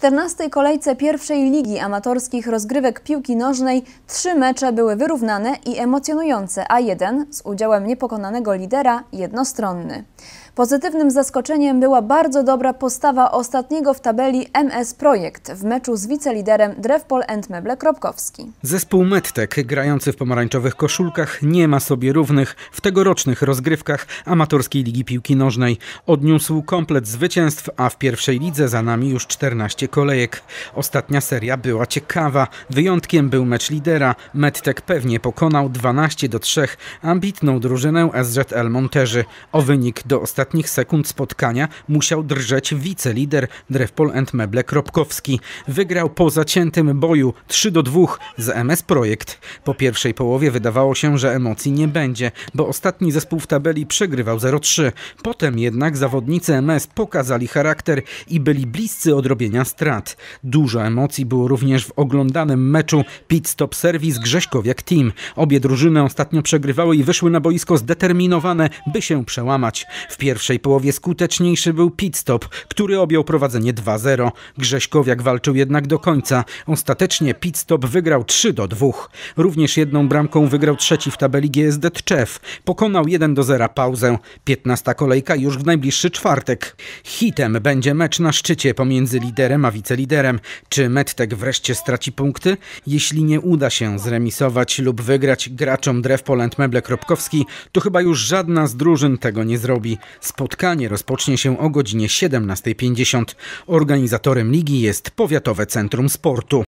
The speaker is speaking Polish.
czternastej kolejce pierwszej ligi amatorskich rozgrywek piłki nożnej trzy mecze były wyrównane i emocjonujące, a jeden z udziałem niepokonanego lidera jednostronny. Pozytywnym zaskoczeniem była bardzo dobra postawa ostatniego w tabeli MS Projekt w meczu z wiceliderem Drewpol Meble Kropkowski. Zespół Mettek, grający w pomarańczowych koszulkach, nie ma sobie równych w tegorocznych rozgrywkach amatorskiej ligi piłki nożnej. Odniósł komplet zwycięstw, a w pierwszej lidze za nami już 14 kolejek. Ostatnia seria była ciekawa. Wyjątkiem był mecz lidera. Medtek pewnie pokonał 12 do 3 ambitną drużynę SZL Monterzy. O wynik do ostatnich sekund spotkania musiał drżeć wicelider Drewpol Meble Kropkowski. Wygrał po zaciętym boju 3 do 2 z MS Projekt. Po pierwszej połowie wydawało się, że emocji nie będzie, bo ostatni zespół w tabeli przegrywał 0-3. Potem jednak zawodnicy MS pokazali charakter i byli bliscy odrobienia straty strat. Dużo emocji było również w oglądanym meczu Pit Stop Service Grześkowiak Team. Obie drużyny ostatnio przegrywały i wyszły na boisko zdeterminowane, by się przełamać. W pierwszej połowie skuteczniejszy był Pit Stop, który objął prowadzenie 2-0. Grześkowiak walczył jednak do końca. Ostatecznie Pit Stop wygrał 3-2. Również jedną bramką wygrał trzeci w tabeli GSD Tczew. Pokonał 1-0 pauzę. 15 kolejka już w najbliższy czwartek. Hitem będzie mecz na szczycie pomiędzy liderem a wiceliderem. Czy Medtek wreszcie straci punkty? Jeśli nie uda się zremisować lub wygrać graczom drew Poland Meble Kropkowski, to chyba już żadna z drużyn tego nie zrobi. Spotkanie rozpocznie się o godzinie 17.50. Organizatorem ligi jest Powiatowe Centrum Sportu.